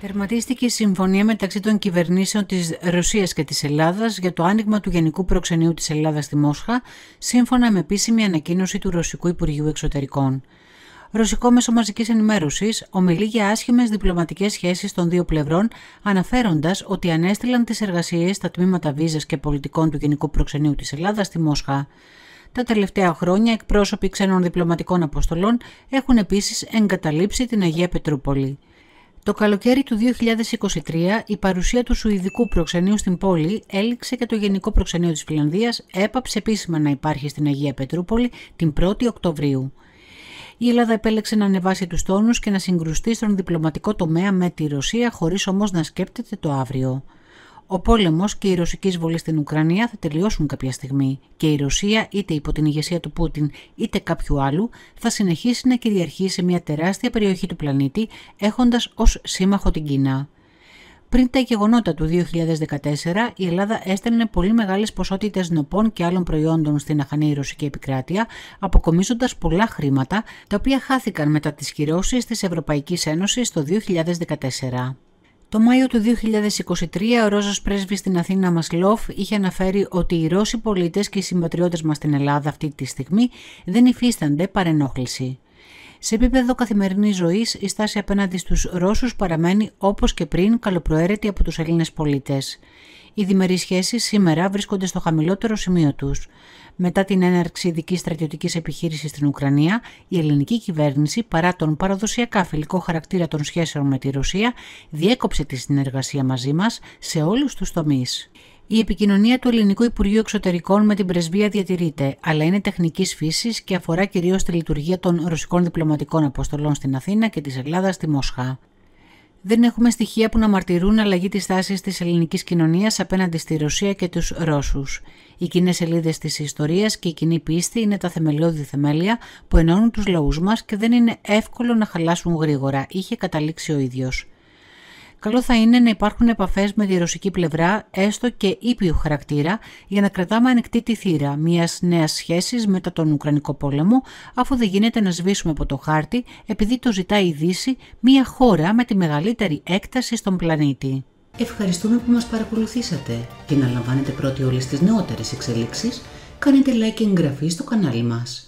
Τερματίστηκε η συμφωνία μεταξύ των κυβερνήσεων της Ρωσίας και της Ελλάδας για το άνοιγμα του Γενικού Προξενείου της Ελλάδας στη Μόσχα, σύμφωνα με επίσημη ανακοίνωση του Ρωσικού Υπουργείου Εξωτερικών. Ρωσικό Μέσο Μαζικής Ενημέρωσης ομιλεί για άσχημες διπλωματικές σχέσεις των δύο πλευρών, αναφέροντας ότι ανέστηλαν τις εργασίες στα τμήματα βίζας και πολιτικών του Γενικού Προξενείου της Ελλάδας στη Μόσχα. Τα τελευταία χρόνια, εκπρόσωποι ξένων διπλωματικών αποστολών έχουν επίσης εγκαταλείψει την Αγία Πετρούπολη. Το καλοκαίρι του 2023 η παρουσία του Σουηδικού προξενείου στην πόλη έληξε και το Γενικό Προξενείο της Φιλανδίας έπαψε επίσημα να υπάρχει στην Αγία Πετρούπολη την 1η Οκτωβρίου. Η Ελλάδα επέλεξε να ανεβάσει τους τόνους και να συγκρουστεί στον διπλωματικό τομέα με τη Ρωσία χωρίς όμως να σκέπτεται το αύριο. Ο πόλεμος και η ρωσική εισβολή στην Ουκρανία θα τελειώσουν κάποια στιγμή και η Ρωσία, είτε υπό την ηγεσία του Πούτιν είτε κάποιου άλλου, θα συνεχίσει να κυριαρχεί σε μια τεράστια περιοχή του πλανήτη, έχοντας ως σύμμαχο την Κίνα. Πριν τα γεγονότα του 2014, η Ελλάδα έστελνε πολύ μεγάλες ποσότητες νοπών και άλλων προϊόντων στην αχανή ρωσική επικράτεια, αποκομίζοντας πολλά χρήματα, τα οποία χάθηκαν μετά τις κυρώσεις της Ευρωπαϊκής Ένωσης το 2014. Το Μάιο του 2023 ο Ρώσος πρέσβης στην Αθήνα Μασλόφ είχε αναφέρει ότι οι Ρώσοι πολίτες και οι συμπατριώτες μας στην Ελλάδα αυτή τη στιγμή δεν υφίστανται παρενόχληση. Σε επίπεδο καθημερινής ζωής, η στάση απέναντι στους Ρώσους παραμένει όπως και πριν καλοπροαίρετη από τους Έλληνες πολίτες. Οι διμερείς σχέσεις σήμερα βρίσκονται στο χαμηλότερο σημείο τους. Μετά την έναρξη ειδικής στρατιωτικής επιχείρησης στην Ουκρανία, η ελληνική κυβέρνηση, παρά τον παραδοσιακά φιλικό χαρακτήρα των σχέσεων με τη Ρωσία, διέκοψε τη συνεργασία μαζί μας σε όλους τους τομείς. Η επικοινωνία του Ελληνικού Υπουργείου Εξωτερικών με την πρεσβεία διατηρείται, αλλά είναι τεχνικής φύσης και αφορά κυρίως τη λειτουργία των ρωσικών διπλωματικών αποστολών στην Αθήνα και της Ελλάδας στη Μόσχα δεν έχουμε στοιχεία που να μαρτυρούν αλλαγή της τάσης της ελληνικής κοινωνίας απέναντι στη Ρωσία και τους Ρώσους. Οι κοινές σελίδες της ιστορίας και η κοινή πίστη είναι τα θεμελιώδη θεμέλια που ενώνουν τους λαούς μας και δεν είναι εύκολο να χαλάσουν γρήγορα, είχε καταλήξει ο ίδιος καλό θα είναι να υπάρχουν επαφές με τη ρωσική πλευρά, έστω και ήπιου χαρακτήρα, για να κρατάμε ανοιχτή τη θύρα μιας νέας σχέσης μετά τον Ουκρανικό πόλεμο, αφού δεν γίνεται να σβήσουμε από το χάρτη, επειδή το ζητάει η Δύση, μια χώρα με τη μεγαλύτερη έκταση στον πλανήτη. Ευχαριστούμε που μας παρακολουθήσατε και να λαμβάνετε πρώτοι όλες τις νεότερες εξελίξεις, κάνετε like και εγγραφή στο κανάλι μας.